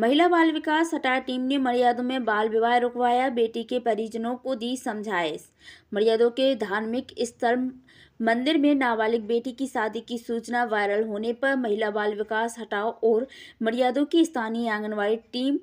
महिला बाल विकास हटा टीम ने मर्यादों में बाल विवाह रुकवाया बेटी के परिजनों को दी समझाइश मर्यादों के धार्मिक स्थल मंदिर में नाबालिग बेटी की शादी की सूचना वायरल होने पर महिला बाल विकास हटाओ और मर्यादों की स्थानीय आंगनबाड़ी टीम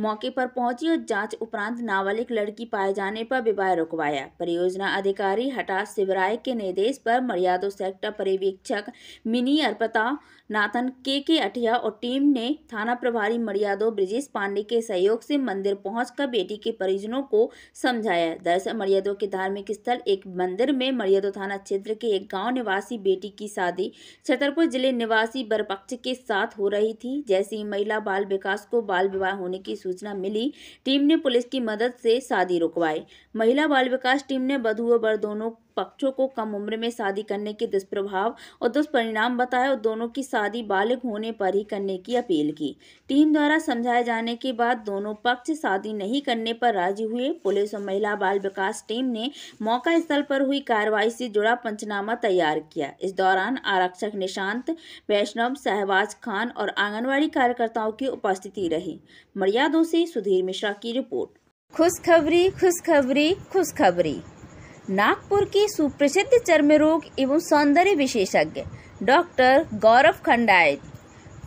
मौके पर पहुंची और जांच उपरांत नाबालिग लड़की पाए जाने पर विवाह रुकवाया परियोजना अधिकारी हटा सिवराय के निर्देश पर मर्यादो सेक्टर पर्यवेक्षक मिनी अर्पता नाथन के के अठिया और टीम ने थाना प्रभारी मर्यादो ब्रिजेश पांडे के सहयोग से मंदिर पहुंचकर बेटी के परिजनों को समझाया दरअसल मर्यादो के धार्मिक स्थल एक मंदिर में मर्यादो थाना क्षेत्र के एक गाँव निवासी बेटी की शादी छतरपुर जिले निवासी बरपक्ष के साथ हो रही थी जैसी महिला बाल विकास को बाल विवाह होने की सूचना मिली टीम ने पुलिस की मदद से शादी रुकवाई महिला बाल विकास टीम ने बधुओं व दोनों पक्षों को कम उम्र में शादी करने के दुष्प्रभाव और दुष्परिणाम बताए और दोनों की शादी बालिग होने पर ही करने की अपील की टीम द्वारा समझाए जाने के बाद दोनों पक्ष शादी नहीं करने पर राजी हुए पुलिस और महिला बाल विकास टीम ने मौका स्थल पर हुई कार्रवाई से जुड़ा पंचनामा तैयार किया इस दौरान आरक्षक निशांत वैष्णव शहबाज खान और आंगनबाड़ी कार्यकर्ताओं की उपस्थिति रही मर्यादों से सुधीर मिश्रा की रिपोर्ट खुशखबरी खुशखबरी खुशखबरी नागपुर की सुप्रसिद्ध चर्म रोग एवं सौंदर्य विशेषज्ञ doctor Gaurav Khandayat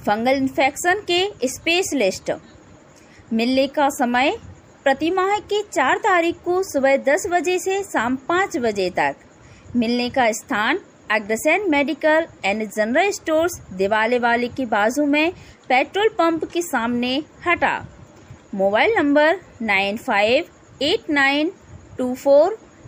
fungal infection के स्पेशलिस्ट मिलने का समय प्रतिमाह के की चार तारीख को सुबह दस बजे से शाम पाँच बजे तक मिलने का स्थान Agrasen medical and general stores दिवाले वाले के बाजू में पेट्रोल पंप के सामने हटा mobile number nine five eight nine two four